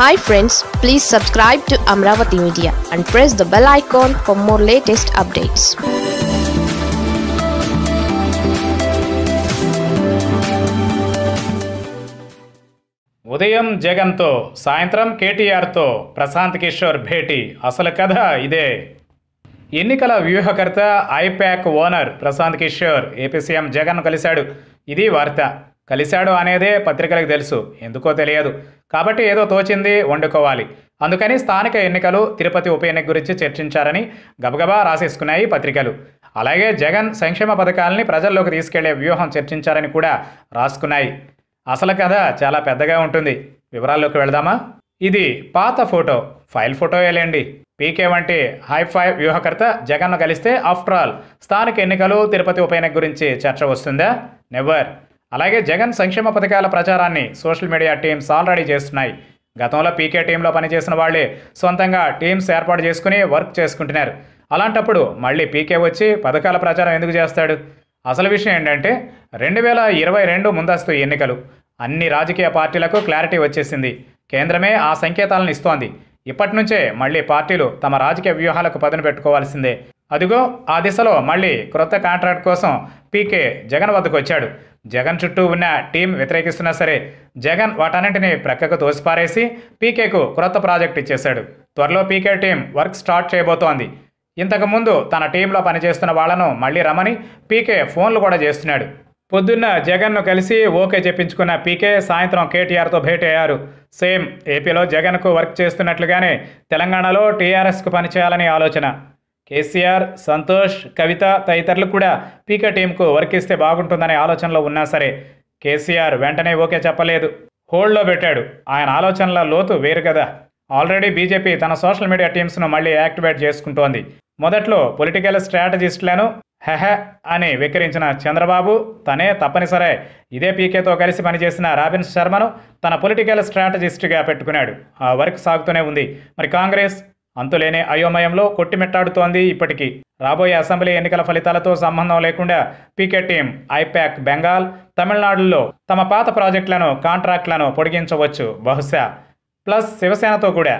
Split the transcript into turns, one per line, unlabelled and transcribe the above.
hi friends please subscribe to Amaravati media and press the bell icon for more latest updates ఉదయం జగన్తో సాయంత్రం కేటీఆర్తో ప్రశాంత్ కిషోర్ భేటీ అసలు కథ ఇదే ఎన్నికల వ్యూహకర్త IPAC owner Prashant Kishor AP CM Jagan కలిశాడు ఇది వార్త కలిశాడు అనేదే పత్రికలకు తెలుసు ఎందుకో తెలియదు కాబట్టి ఏదో తోచింది వండుకోవాలి అందుకని స్థానిక ఎన్నికలు తిరుపతి ఉప ఎన్నిక గురించి చర్చించారని గబగబా రాసేసుకున్నాయి పత్రికలు అలాగే జగన్ సంక్షేమ పథకాలని ప్రజల్లోకి తీసుకెళ్లే వ్యూహం చర్చించారని కూడా రాసుకున్నాయి అసలు కథ చాలా పెద్దగా ఉంటుంది వివరాల్లోకి వెళదామా ఇది పాత ఫోటో ఫైల్ ఫోటో లేండి పీకే వంటి హైఫై వ్యూహకర్త జగన్ను కలిస్తే ఆఫ్టర్ ఆల్ స్థానిక ఎన్నికలు తిరుపతి ఉప ఎన్నిక గురించి చర్చ వస్తుందా నెవర్ అలాగే జగన్ సంక్షేమ పథకాల ప్రచారాన్ని సోషల్ మీడియా టీమ్స్ ఆల్రెడీ చేస్తున్నాయి గతంలో పీకే టీంలో పనిచేసిన వాళ్ళే సొంతంగా టీమ్స్ ఏర్పాటు చేసుకుని వర్క్ చేసుకుంటున్నారు అలాంటప్పుడు మళ్ళీ పీకే వచ్చి పథకాల ప్రచారం ఎందుకు చేస్తాడు అసలు విషయం ఏంటంటే రెండు వేల ఇరవై రెండు ముందస్తు ఎన్నికలు అన్ని రాజకీయ పార్టీలకు క్లారిటీ వచ్చేసింది కేంద్రమే ఆ సంకేతాలను ఇస్తోంది ఇప్పటి నుంచే మళ్ళీ పార్టీలు తమ రాజకీయ వ్యూహాలకు పదును పెట్టుకోవాల్సిందే అదిగో ఆ దిశలో మళ్ళీ క్రొత్త కాంట్రాక్ట్ కోసం పీకే జగన్ వద్దకు వచ్చాడు జగన్ చుట్టూ ఉన్న టీం వ్యతిరేకిస్తున్నా సరే జగన్ వాటన్నింటినీ ప్రక్కకు తోసిపారేసి పీకేకు క్రొత్త ప్రాజెక్ట్ ఇచ్చేశాడు త్వరలో పీకే టీం వర్క్ స్టార్ట్ చేయబోతోంది ఇంతకుముందు తన టీంలో పనిచేస్తున్న వాళ్లను మళ్ళీ రమ్మని పీకే ఫోన్లు కూడా చేస్తున్నాడు పొద్దున్న జగన్ను కలిసి ఓకే చెప్పించుకున్న పీకే సాయంత్రం కేటీఆర్తో భేటీ అయ్యారు సేమ్ ఏపీలో జగన్కు వర్క్ చేస్తున్నట్లుగానే తెలంగాణలో టీఆర్ఎస్కు పనిచేయాలని ఆలోచన కేసీఆర్ సంతోష్ కవిత తదితరులు కూడా పీకే టీంకు వర్కిస్తే బాగుంటుందనే ఆలోచనలో ఉన్నా సరే కేసీఆర్ వెంటనే ఓకే చెప్పలేదు హోల్డ్లో పెట్టాడు ఆయన ఆలోచనల లోతు వేరు కదా ఆల్రెడీ బీజేపీ తన సోషల్ మీడియా టీమ్స్ను మళ్ళీ యాక్టివేట్ చేసుకుంటోంది మొదట్లో పొలిటికల్ స్ట్రాటజిస్ట్లను హెహ అని వికరించిన చంద్రబాబు తనే తప్పనిసరే ఇదే పీకేతో కలిసి పనిచేసిన రాబిన్ శర్మను తన పొలిటికల్ స్ట్రాటజిస్ట్గా పెట్టుకున్నాడు ఆ వర్క్ సాగుతూనే ఉంది మరి కాంగ్రెస్ అంతులేని అయోమయంలో కొట్టిమిట్టాడుతోంది ఇప్పటికీ రాబోయే అసెంబ్లీ ఎన్నికల ఫలితాలతో సంబంధం లేకుండా పీకే టీం ఐపాక్ బెంగాల్ తమిళనాడులో తమ పాత ప్రాజెక్టులను కాంట్రాక్టులను పొడిగించవచ్చు బహుశా ప్లస్ శివసేనతో కూడా